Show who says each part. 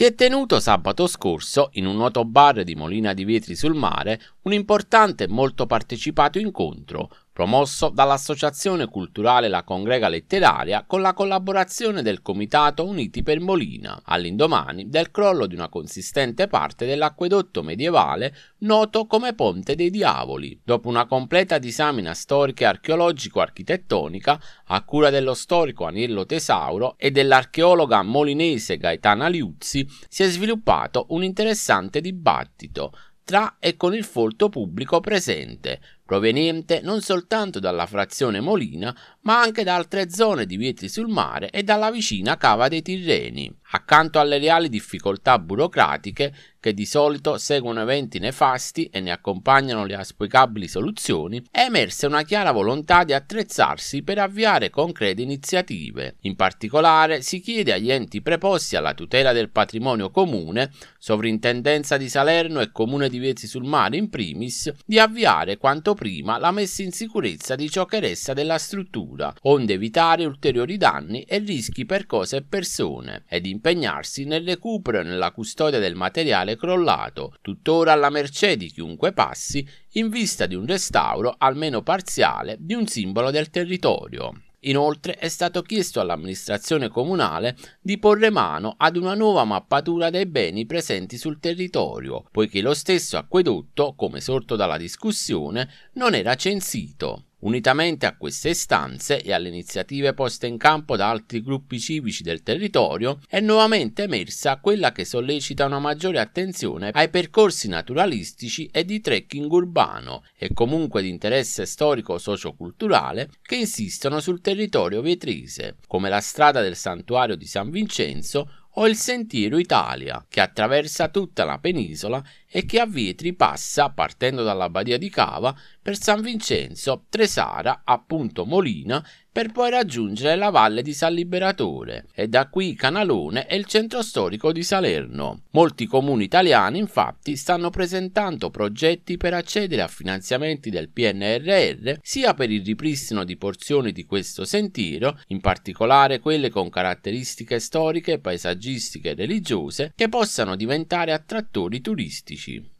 Speaker 1: Si è tenuto sabato scorso, in un noto bar di Molina di Vetri sul Mare, un importante e molto partecipato incontro promosso dall'Associazione Culturale La Congrega Letteraria con la collaborazione del Comitato Uniti per Molina, all'indomani del crollo di una consistente parte dell'acquedotto medievale noto come Ponte dei Diavoli, dopo una completa disamina storica e archeologico-architettonica a cura dello storico Anello Tesauro e dell'archeologa molinese Gaetana Liuzzi, si è sviluppato un interessante dibattito tra e con il folto pubblico presente, proveniente non soltanto dalla frazione Molina, ma anche da altre zone di Vietri sul Mare e dalla vicina Cava dei Tirreni accanto alle reali difficoltà burocratiche che di solito seguono eventi nefasti e ne accompagnano le aspicabili soluzioni, è emersa una chiara volontà di attrezzarsi per avviare concrete iniziative. In particolare si chiede agli enti preposti alla tutela del patrimonio comune, Sovrintendenza di Salerno e Comune di Vezzi sul Mare in primis, di avviare quanto prima la messa in sicurezza di ciò che resta della struttura, onde evitare ulteriori danni e rischi per cose e persone, ed in impegnarsi nel recupero e nella custodia del materiale crollato, tuttora alla mercé di chiunque passi, in vista di un restauro, almeno parziale, di un simbolo del territorio. Inoltre è stato chiesto all'amministrazione comunale di porre mano ad una nuova mappatura dei beni presenti sul territorio, poiché lo stesso acquedotto, come sorto dalla discussione, non era censito. Unitamente a queste istanze e alle iniziative poste in campo da altri gruppi civici del territorio, è nuovamente emersa quella che sollecita una maggiore attenzione ai percorsi naturalistici e di trekking urbano e comunque di interesse storico socioculturale che insistono sul territorio vetrese, come la strada del santuario di San Vincenzo o il Sentiero Italia, che attraversa tutta la penisola e che a Vietri passa, partendo dalla Badia di Cava, per San Vincenzo, Tresara, appunto Molina, per poi raggiungere la valle di San Liberatore e da qui Canalone e il centro storico di Salerno. Molti comuni italiani infatti stanno presentando progetti per accedere a finanziamenti del PNRR sia per il ripristino di porzioni di questo sentiero, in particolare quelle con caratteristiche storiche, paesaggistiche e religiose, che possano diventare attrattori turistici.